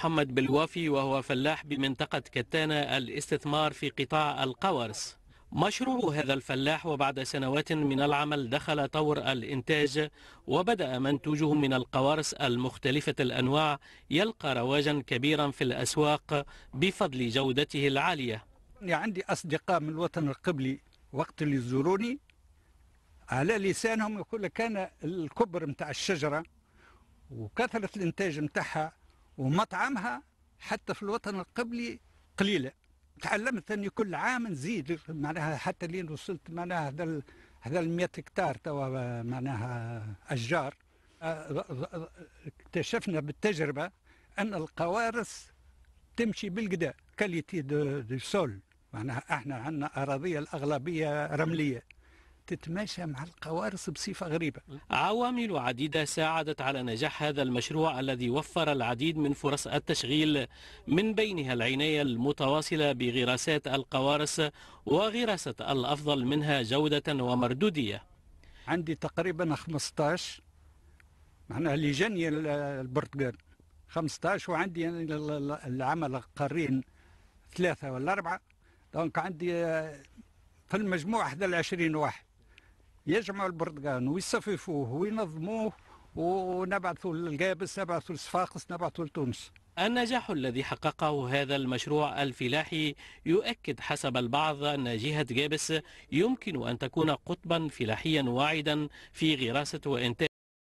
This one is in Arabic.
محمد بالوافي وهو فلاح بمنطقة كتانة الاستثمار في قطاع القوارس مشروع هذا الفلاح وبعد سنوات من العمل دخل طور الإنتاج وبدأ منتوجه من القوارص المختلفة الأنواع يلقى رواجا كبيرا في الأسواق بفضل جودته العالية يعني عندي أصدقاء من الوطن القبلي وقت اللي يزوروني على لسانهم يقول لك كان الكبر متاع الشجرة وكثرة الإنتاج متاعها ومطعمها حتى في الوطن القبلي قليله تعلمت اني كل عام نزيد معناها حتى لين وصلت معناها هذا هذا ال 100 هكتار توا معناها اشجار اكتشفنا بالتجربه ان القوارص تمشي بالقدا كاليتي دو, سول معناها احنا عندنا اراضيه الاغلبيه رمليه تتماشى مع القوارص بصفة غريبة عوامل عديدة ساعدت على نجاح هذا المشروع الذي وفر العديد من فرص التشغيل من بينها العناية المتواصلة بغراسات القوارص وغراسة الأفضل منها جودة ومردودية عندي تقريبا 15 معناها اللي جاني البرتقال 15 وعندي يعني العمل قارين ثلاثة ولا أربعة دونك عندي في المجموع 21 واحد يجمعوا البردقان ويصففوه وينظموه ونبعثوا للقابس نبعثوا لصفاقس نبعثوا لتونس النجاح الذي حققه هذا المشروع الفلاحي يؤكد حسب البعض أن جهة جابس يمكن أن تكون قطبا فلاحيا واعدا في غراسة وإنتاج